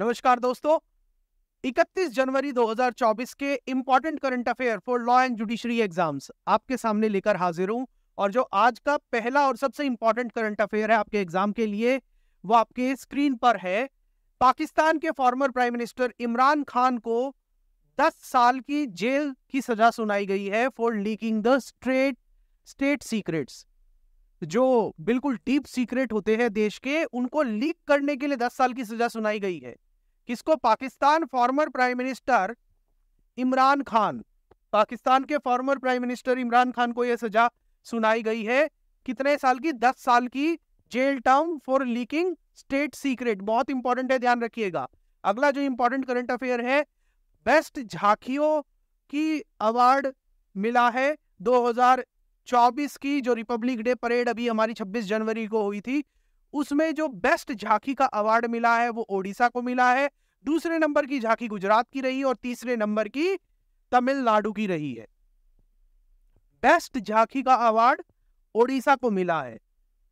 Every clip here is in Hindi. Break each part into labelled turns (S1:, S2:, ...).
S1: नमस्कार दोस्तों 31 जनवरी 2024 के important current affair for law and judiciary exams आपके सामने लेकर हाजिर हूं और जो आज का पहला और सबसे इंपॉर्टेंट करंट अफेयर है आपके एग्जाम के लिए वो आपके स्क्रीन पर है पाकिस्तान के former prime minister Imran Khan को 10 साल की जेल की सजा सुनाई गई है for leaking the straight state secrets जो बिल्कुल डीप सीक्रेट होते हैं देश के उनको लीक करने के लिए दस साल की सजा सुनाई गई है किसको Pakistan former prime minister Imran Khan Pakistan के former prime minister Imran Khan को यह सजा सुनाई गई है कितने साल की दस साल की jail term for leaking state secret बहुत इंपॉर्टेंट है ध्यान रखिएगा अगला जो इंपॉर्टेंट करंट अफेयर है बेस्ट झांकियों की अवार्ड मिला है 2024 की जो रिपब्लिक डे परेड अभी हमारी 26 जनवरी को हुई थी उसमें जो बेस्ट झांकी का अवार्ड मिला है वो ओडिशा को मिला है दूसरे नंबर की झांकी गुजरात की रही और तीसरे नंबर की तमिलनाडु की रही है बेस्ट झांकी का अवार्ड ओडिशा को मिला है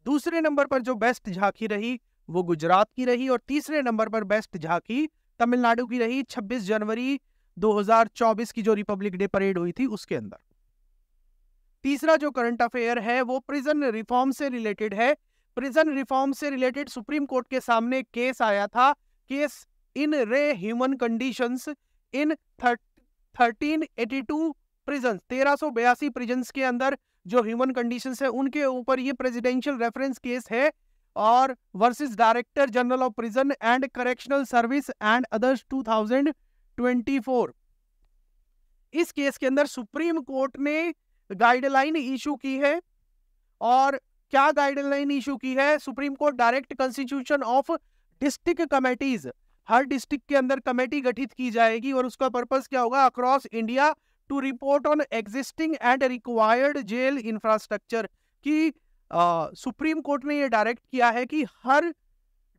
S1: दूसरे नंबर पर जो बेस्ट झांकी रही वो गुजरात की रही और तीसरे नंबर पर बेस्ट झांकी तमिलनाडु की रही 26 जनवरी 2024 की जो रिपब्लिक डे परेड हुई थी उसके अंदर तीसरा जो करंट अफेयर है वो प्रिजन रिफॉर्म से रिलेटेड है प्रिजन रिफॉर्म से रिलेटेड सुप्रीम कोर्ट के सामने केस आया था case in re human condition in thirteen eighty two prison तेरह सौ बयासी प्रिजन के अंदर जो ह्यूमन कंडीशन है उनके ऊपर ये प्रेजिडेंशियल रेफरेंस केस है और versus director general of prison and correctional service and others 2024 इस केस के अंदर सुप्रीम कोर्ट ने गाइडलाइन इशू की है और क्या गाइडलाइन इशू की है supreme court direct constitution of district committees हर डिस्ट्रिक्ट के अंदर कमेटी गठित की जाएगी और उसका पर्पज क्या होगा across India to report on existing and required jail infrastructure कि सुप्रीम कोर्ट ने यह डायरेक्ट किया है कि हर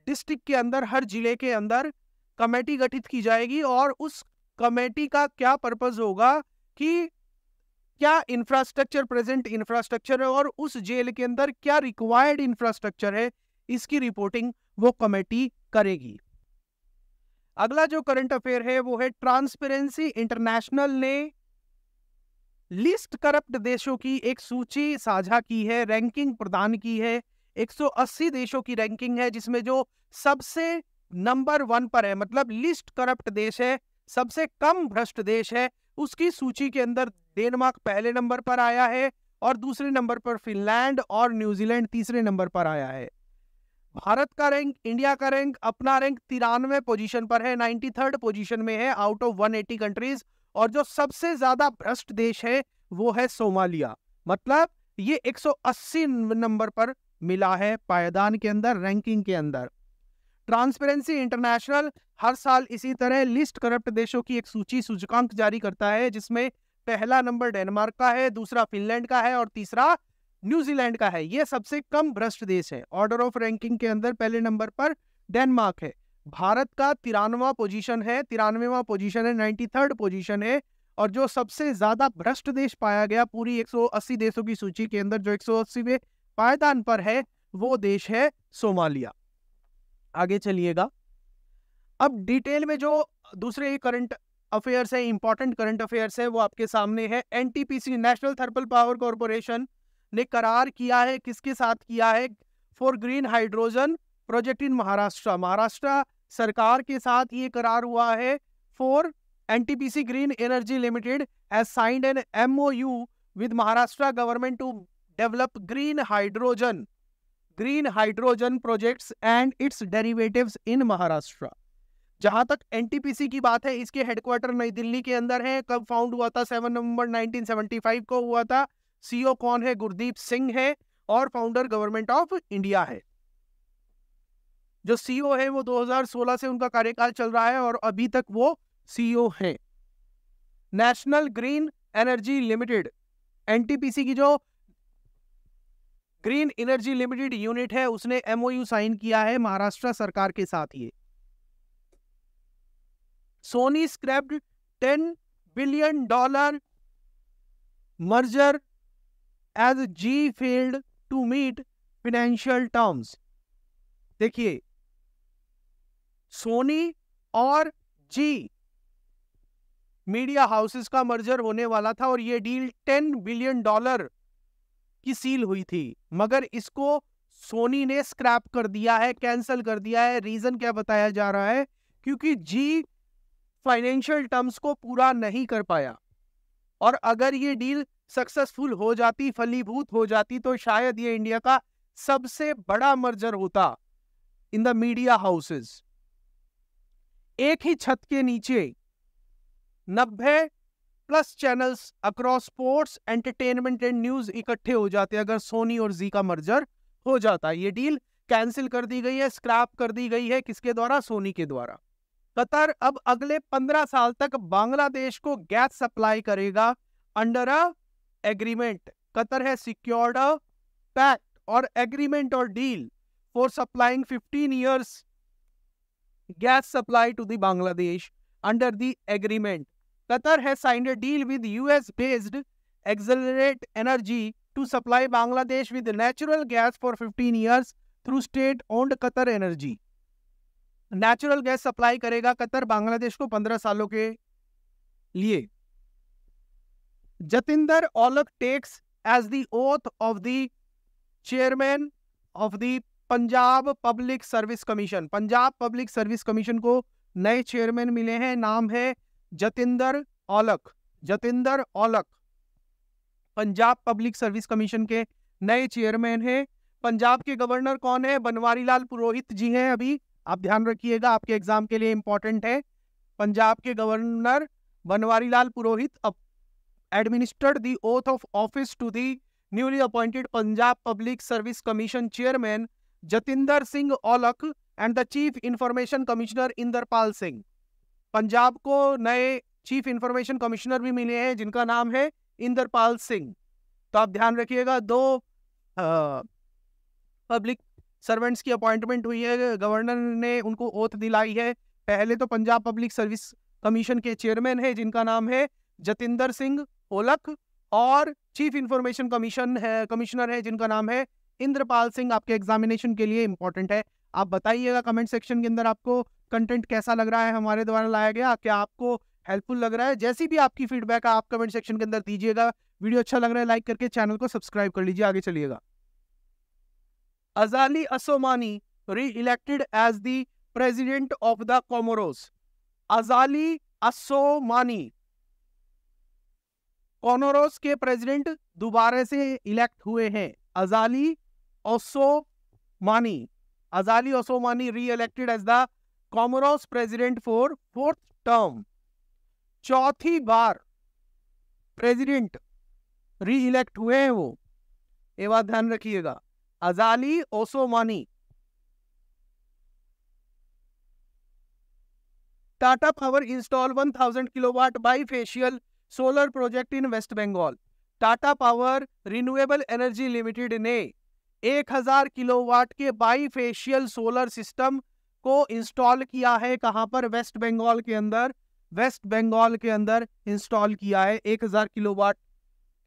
S1: डिस्ट्रिक्ट के अंदर हर जिले के अंदर कमेटी गठित की जाएगी और उस कमेटी का क्या पर्पज होगा कि क्या इंफ्रास्ट्रक्चर प्रेजेंट इंफ्रास्ट्रक्चर है और उस जेल के अंदर क्या रिक्वायर्ड इंफ्रास्ट्रक्चर है इसकी रिपोर्टिंग वो कमेटी करेगी अगला जो करंट अफेयर है वो है ट्रांसपेरेंसी इंटरनेशनल ने लिस्ट करप्ट देशों की एक सूची साझा की है रैंकिंग प्रदान की है 180 देशों की रैंकिंग है जिसमें जो सबसे नंबर वन पर है मतलब लिस्ट करप्ट देश है सबसे कम भ्रष्ट देश है उसकी सूची के अंदर डेनमार्क पहले नंबर पर आया है और दूसरे नंबर पर फिनलैंड और न्यूजीलैंड तीसरे नंबर पर आया है भारत का रैंक इंडिया का रैंक अपना रैंक तिरानवे पोजीशन पर है नाइन्टी थर्ड पोजिशन में है out of one eighty countries और जो सबसे ज्यादा भ्रष्ट देश है वो है सोमालिया मतलब ये 180 नंबर पर मिला है पायदान के अंदर रैंकिंग के अंदर ट्रांसपेरेंसी इंटरनेशनल हर साल इसी तरह लिस्ट करप्ट देशों की एक सूची सूचकांक जारी करता है जिसमें पहला नंबर डेनमार्क का है दूसरा फिनलैंड का है और तीसरा न्यूजीलैंड का है ये सबसे कम भ्रष्ट देश है ऑर्डर ऑफ रैंकिंग के अंदर पहले नंबर पर डेनमार्क है भारत का तिरानवा पोजीशन है तिरानवेवा पोजीशन है नाइन्टी थर्ड पोजिशन है और जो सबसे ज्यादा भ्रष्ट देश पाया गया पूरी 180 देशों की सूची के अंदर जो 180 में पायदान पर है वो देश है सोमालिया आगे चलिएगा अब डिटेल में जो दूसरे करंट अफेयर्स है इंपॉर्टेंट करंट अफेयर्स है वो आपके सामने है NTPC national thermal power corporation ने करार किया है किसके साथ किया है for green hydrogen project in Maharashtra Maharashtra सरकार के साथ ये करार हुआ है for NTPC green energy limited has signed an you with Maharashtra government to develop green hydrogen green hydrogen projects and its derivatives in Maharashtra जहां तक एनटीपीसी की बात है इसके हेडक्वार्टर नई दिल्ली के अंदर है कब फाउंड हुआ था सेवन नवंबर 1975 को हुआ था सीईओ कौन है गुरदीप सिंह है और फाउंडर गवर्नमेंट ऑफ इंडिया है जो सीईओ है वो 2016 से उनका कार्यकाल चल रहा है और अभी तक वो सीईओ है national green energy limited NTPC की जो ग्रीन एनर्जी लिमिटेड यूनिट है उसने एमओयू साइन किया है महाराष्ट्र सरकार के साथ ये Sony scrapped ten billion dollar merger as Zee failed to meet financial terms देखिए सोनी और जी मीडिया हाउसेस का मर्जर होने वाला था और यह डील टेन बिलियन डॉलर की सील हुई थी मगर इसको सोनी ने स्क्रैप कर दिया है कैंसिल कर दिया है रीजन क्या बताया जा रहा है क्योंकि जी फाइनेंशियल टर्म्स को पूरा नहीं कर पाया और अगर ये डील सक्सेसफुल हो जाती फलीभूत हो जाती तो शायद ये इंडिया का सबसे बड़ा मर्जर होता इन द मीडिया हाउसेस एक ही छत के नीचे नब्बे plus channels across sports entertainment and news इकट्ठे हो जाते अगर सोनी और जी का मर्जर हो जाता ये डील कैंसिल कर दी गई है स्क्रैप कर दी गई है किसके द्वारा सोनी के द्वारा कतर अब अगले पंद्रह साल तक बांग्लादेश को गैस सप्लाई करेगा under a agreement Qatar has secured a pact और एग्रीमेंट और deal for supplying 15 years gas supply to the Bangladesh under the agreement Qatar has signed a deal with US based accelerate energy to supply Bangladesh with natural gas for 15 years through state owned Qatar energy natural gas supply करेगा कतर बांग्लादेश को पंद्रह सालों के लिए Jatinder Olak takes as the oath of the chairman of the Punjab public service commission Punjab public service commission को नए चेयरमैन मिले हैं नाम है Jatinder Aulakh Jatinder Aulakh Punjab public service commission के नए चेयरमैन हैं पंजाब के गवर्नर कौन है बनवारी लाल पुरोहित जी हैं अभी आप ध्यान रखिएगा आपके एग्जाम के लिए इंपॉर्टेंट है पंजाब के गवर्नर बनवारी लाल पुरोहित अब administered the oath of office to the newly appointed Punjab Public Service Commission Chairman Jatinder Singh Olak and the Chief Information Commissioner Inderpal Singh. Punjab को नए चीफ इंफॉर्मेशन कमिश्नर भी मिले हैं जिनका नाम है इंदरपाल सिंह तो आप ध्यान रखिएगा दो पब्लिक सर्वेंट्स की अपॉइंटमेंट हुई है गवर्नर ने उनको ओथ दिलाई है पहले तो पंजाब पब्लिक सर्विस कमीशन के चेयरमैन है जिनका नाम है जतिंदर सिंह ओलख और चीफ इंफॉर्मेशन कमीशन है कमिश्नर है जिनका नाम है इंद्रपाल सिंह आपके एग्जामिनेशन के लिए इंपॉर्टेंट है आप बताइएगा कमेंट सेक्शन के अंदर आपको कंटेंट कैसा लग रहा है हमारे द्वारा लाया गया क्या आपको हेल्पफुल लग रहा है जैसी भी आपकी फीडबैक है आप कमेंट सेक्शन के अंदर दीजिएगा वीडियो अच्छा लग रहा है लाइक करके चैनल को सब्सक्राइब कर लीजिए आगे चलिएगा Azali Assoumani re elected as the president of the Comoros Azali Assoumani Comoros के प्रेसिडेंट दोबारा से इलेक्ट हुए हैं अजाली ओसो मानी Azali Assoumani re elected as the Comoros president for fourth term चौथी बार प्रेसिडेंट री इलेक्ट हुए हैं वो ये बात ध्यान रखिएगा Azali Assoumani Tata power install 1000 kilowatt bifacial solar project in West Bengal Tata power renewable energy limited ने 1000 किलोवाट के बाईफेशियल सोलर सिस्टम को इंस्टॉल किया है कहां पर वेस्ट बंगाल के अंदर वेस्ट बंगाल के अंदर इंस्टॉल किया है 1000 किलोवाट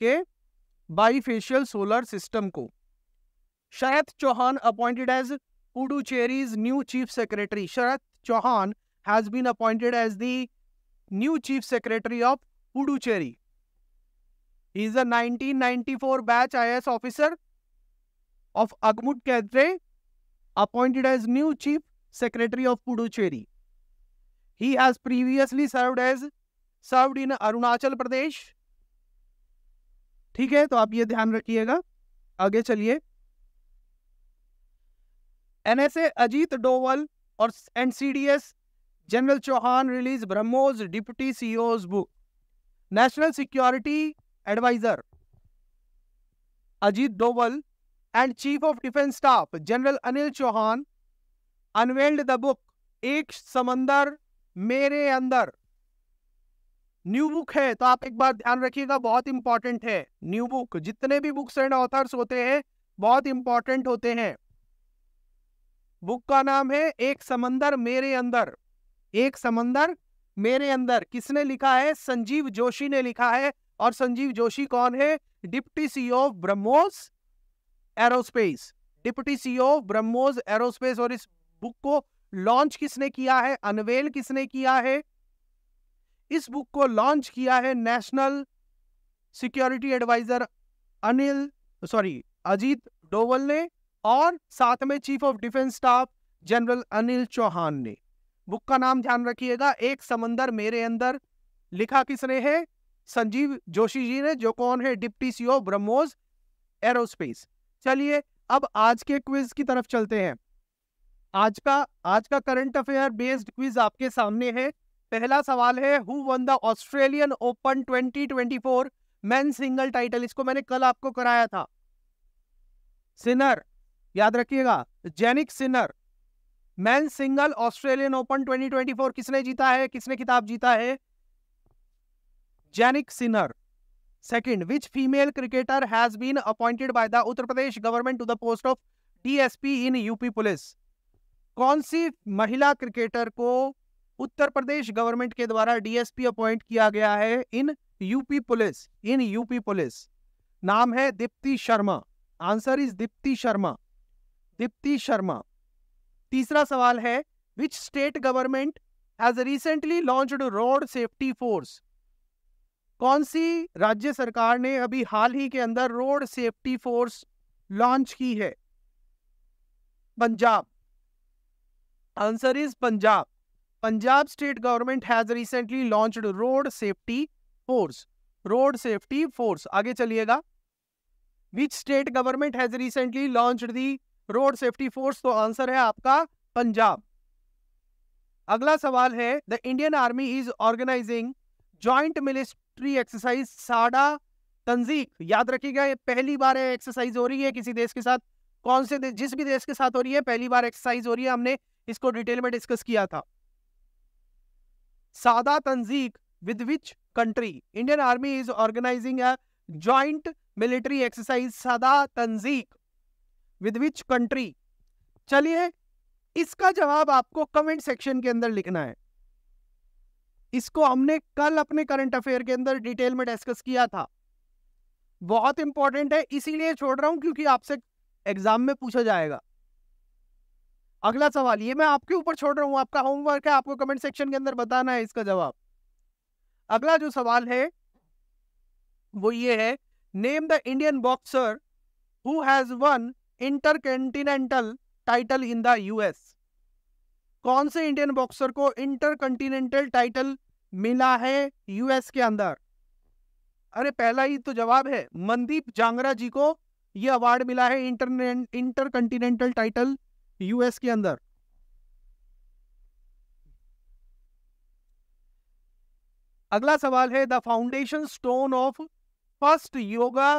S1: के बाईफेशियल सोलर सिस्टम को Sharad Chauhan appointed as Puducherry's new chief secretary Sharad Chauhan has been appointed as the new chief secretary of Puducherry. He is a 1994 batch IS officer of Agmud Kedre, appointed as new Chief Secretary of Puducherry. He has previously served as served in Arunachal Pradesh. ठीक है तो आप ये ध्यान रखिएगा आगे चलिए एनएसए अजीत डोवल और NCDS general Chauhan release BrahMos deputy CEOs book national security adviser Ajit Doval and chief of defence staff general Anil Chauhan unveiled the book एक समंदर मेरे अंदर न्यू बुक है तो आप एक बार ध्यान रखिएगा बहुत इंपॉर्टेंट है न्यू बुक जितने भी बुक्स एंड ऑथर्स होते हैं बहुत इंपॉर्टेंट होते हैं बुक का नाम है एक समंदर मेरे अंदर एक समंदर मेरे अंदर किसने लिखा है संजीव जोशी ने लिखा है और संजीव जोशी कौन है deputy CEO BrahMos aerospace deputy CEO BrahMos aerospace और इस बुक को लॉन्च किसने किया है अनवेल किसने किया है इस बुक को लॉन्च किया है national security adviser Anil sorry Ajit Doval ने और साथ में chief of defence staff general Anil Chauhan ने बुक का नाम ध्यान रखिएगा एक समंदर मेरे अंदर लिखा किसने है संजीव जोशी जी ने जो कौन है डिप्टी सीओ ब्रह्मोज एरोस्पेस चलिए अब आज के क्विज की तरफ चलते हैं आज का आज का करंट अफेयर बेस्ड क्विज आपके सामने है पहला सवाल है who won the Australian Open 2024 men single title इसको मैंने कल आपको कराया था सिनर याद रखिएगा Jannik Sinner man single Australian Open 2024 किसने जीता है किसने खिताब जीता है Jannik Sinner second which female cricketer has been appointed by the Uttar Pradesh government to the post of DSP in UP police कौन सी महिला क्रिकेटर को उत्तर प्रदेश गवर्नमेंट के द्वारा डीएसपी अपॉइंट किया गया है in UP police in UP police नाम है दीप्ति शर्मा आंसर इज दीप्ति शर्मा दीप्ति शर्मा तीसरा सवाल है which state government has recently launched road safety force कौन सी राज्य सरकार ने अभी हाल ही के अंदर रोड सेफ्टी फोर्स लॉन्च की है Punjab answer is Punjab Punjab state government has recently launched road safety force road safety force आगे चलिएगा which state government has recently launched the road safety force तो आंसर है आपका पंजाब अगला सवाल है the Indian army is organising joint military exercise Sada Tanseeq याद रखिएगा ये पहली बार एक्सरसाइज हो रही है किसी देश के साथ कौन से देश जिस भी देश के साथ हो रही है पहली बार एक्सरसाइज हो रही है हमने इसको डिटेल में डिस्कस किया था Sada Tanseeq with which country Indian army is organising a joint military exercise Sada Tanseeq with which country चलिए इसका जवाब आपको कमेंट सेक्शन के अंदर लिखना है इसको हमने कल अपने करंट अफेयर के अंदर डिटेल में डिस्कस किया था बहुत इंपॉर्टेंट है इसीलिए छोड़ रहा हूं क्योंकि आपसे एग्जाम में पूछा जाएगा अगला सवाल ये मैं आपके ऊपर छोड़ रहा हूं आपका होमवर्क है आपको कमेंट सेक्शन के अंदर बताना है इसका जवाब अगला जो सवाल है वो ये है name the Indian boxer who has won intercontinental title in the US कौन से इंडियन बॉक्सर को इंटरकॉन्टिनेंटल टाइटल मिला है यूएस के अंदर अरे पहला ही तो जवाब है मनदीप जांगरा जी को यह अवार्ड मिला है इंटर इंटरकॉन्टिनेंटल टाइटल यूएस के अंदर अगला सवाल है the foundation stone of first yoga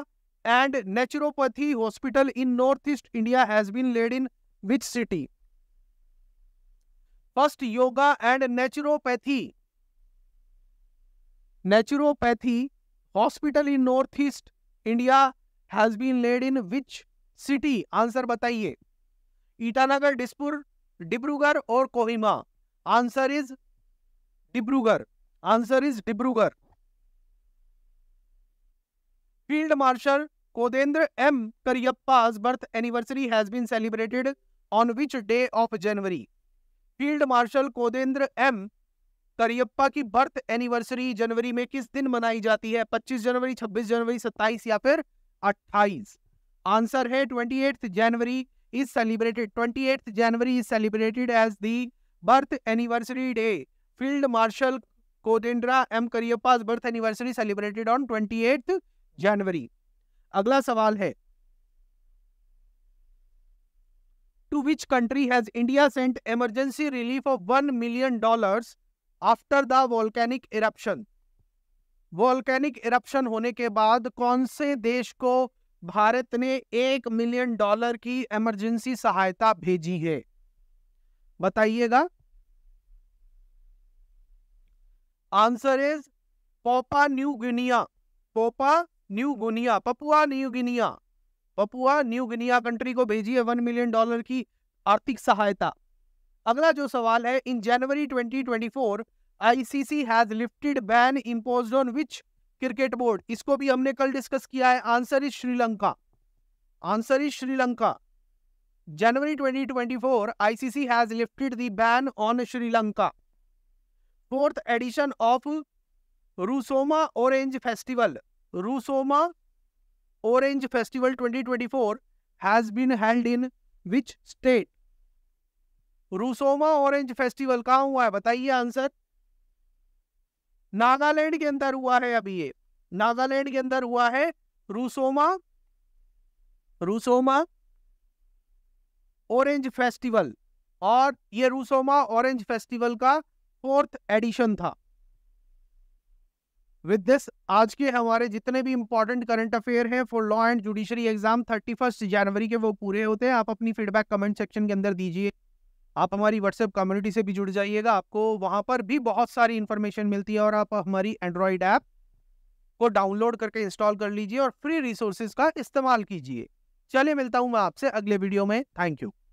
S1: and naturopathy hospital in north east India has been laid in which city first yoga and naturopathy naturopathy hospital in north east India has been laid in which city answer बताइए ईटानगर डिसपुर डिब्रूगढ़ और Kohima answer is Dibrugarh answer is Dibrugarh field marshal Kodandera M Cariappa's birth anniversary has been celebrated on which day of January field marshal Kodandera M Cariappa की बर्थ एनिवर्सरी जनवरी में किस दिन मनाई जाती है 25 जनवरी 26 जनवरी 27 या फिर 28 आंसर है 28th January is celebrated 28th January is celebrated as the birth anniversary day field marshal Kodandera M Cariappa's birth anniversary celebrated on 28th January अगला सवाल है to which country has India sent emergency relief of one million dollars after the volcanic eruption volcanic eruption होने के बाद कौन से देश को भारत ने एक मिलियन डॉलर की इमरजेंसी सहायता भेजी है बताइएगा answer is Papua New Guinea Papua New Guinea Papua New Guinea Papua New Guinea country को भेजी है वन मिलियन डॉलर की आर्थिक सहायता अगला जो सवाल है in January 2024 ICC has lifted ban impose on which cricket board इसको भी हमने कल डिस्कस किया है answer is Sri Lanka answer is Sri Lanka January 2024 ICC has lifted the ban on Sri Lanka fourth edition of Rusoma orange festival Rusoma Orange Festival 2024 has been held in which state Rusoma orange festival कहाँ हुआ है बताइए आंसर नागालैंड के अंदर हुआ है अभी ये नागालैंड के अंदर हुआ है रूसोमा रूसोमा ऑरेंज फेस्टिवल और ये रूसोमा ऑरेंज फेस्टिवल का फोर्थ एडिशन था विद दिस आज के हमारे जितने भी इंपॉर्टेंट करंट अफेयर हैं for law and judiciary exam thirty first January के वो पूरे होते हैं आप अपनी फीडबैक कमेंट सेक्शन के अंदर दीजिए आप हमारी व्हाट्सएप कम्युनिटी से भी जुड़ जाइएगा आपको वहाँ पर भी बहुत सारी इन्फॉर्मेशन मिलती है और आप हमारी एंड्रॉयड ऐप को डाउनलोड करके इंस्टॉल कर लीजिए और फ्री रिसोर्सेज का इस्तेमाल कीजिए चलिए मिलता हूँ मैं आपसे अगले वीडियो में थैंक यू